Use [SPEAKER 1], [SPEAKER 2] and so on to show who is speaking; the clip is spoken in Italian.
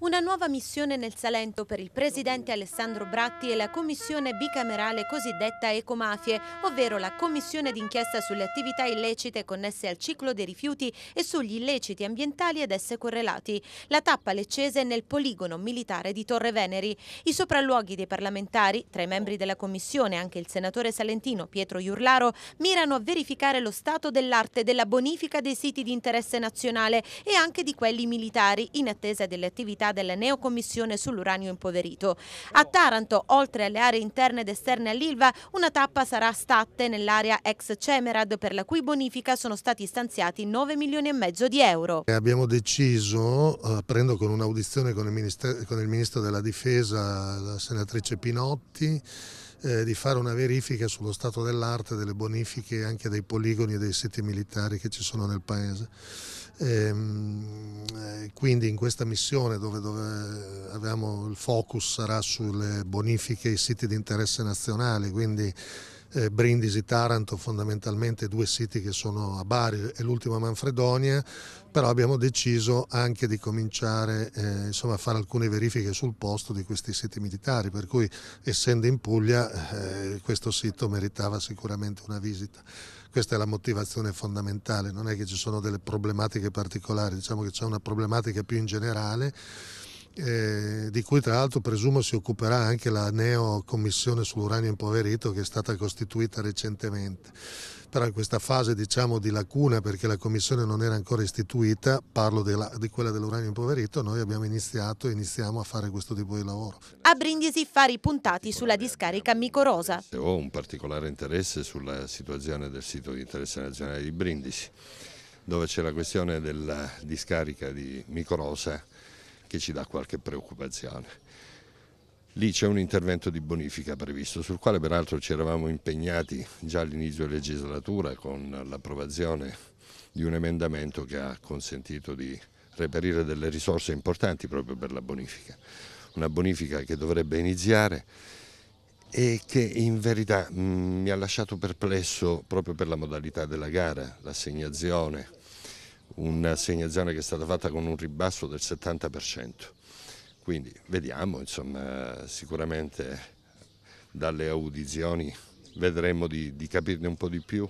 [SPEAKER 1] Una nuova missione nel Salento per il presidente Alessandro Bratti e la commissione bicamerale cosiddetta Ecomafie, ovvero la commissione d'inchiesta sulle attività illecite connesse al ciclo dei rifiuti e sugli illeciti ambientali ad esse correlati. La tappa leccese nel poligono militare di Torre Veneri. I sopralluoghi dei parlamentari, tra i membri della commissione anche il senatore salentino Pietro Iurlaro, mirano a verificare lo stato dell'arte della bonifica dei siti di interesse nazionale e anche di quelli militari in attesa delle attività della neocommissione sull'uranio impoverito. A Taranto, oltre alle aree interne ed esterne all'Ilva, una tappa sarà statte nell'area ex Cemerad per la cui bonifica sono stati stanziati 9 milioni e mezzo di euro.
[SPEAKER 2] Abbiamo deciso, eh, prendo con un'audizione con, con il Ministro della Difesa, la senatrice Pinotti, eh, di fare una verifica sullo stato dell'arte, delle bonifiche anche dei poligoni e dei siti militari che ci sono nel paese. Ehm, quindi in questa missione dove, dove eh, abbiamo, il focus sarà sulle bonifiche ai siti di interesse nazionale, quindi eh, Brindisi, Taranto, fondamentalmente due siti che sono a Bari e l'ultimo a Manfredonia, però abbiamo deciso anche di cominciare eh, insomma, a fare alcune verifiche sul posto di questi siti militari, per cui essendo in Puglia eh, questo sito meritava sicuramente una visita. Questa è la motivazione fondamentale, non è che ci sono delle problematiche particolari, diciamo che c'è una problematica più in generale eh, di cui tra l'altro presumo si occuperà anche la neo commissione sull'uranio impoverito che è stata costituita recentemente. Però in questa fase diciamo di lacuna perché la commissione non era ancora istituita, parlo della, di quella dell'uranio impoverito, noi abbiamo iniziato e iniziamo a fare questo tipo di lavoro.
[SPEAKER 1] A Brindisi fare i puntati sulla eh, discarica micorosa.
[SPEAKER 3] Ho un particolare interesse sulla situazione del sito di interesse nazionale di Brindisi dove c'è la questione della discarica di micorosa che ci dà qualche preoccupazione. Lì c'è un intervento di bonifica previsto, sul quale peraltro ci eravamo impegnati già all'inizio della legislatura con l'approvazione di un emendamento che ha consentito di reperire delle risorse importanti proprio per la bonifica. Una bonifica che dovrebbe iniziare e che in verità mh, mm, mi ha lasciato perplesso proprio per la modalità della gara, l'assegnazione, un'assegnazione che è stata fatta con un ribasso del 70%. Quindi vediamo, insomma, sicuramente dalle audizioni vedremo di, di capirne un po' di più.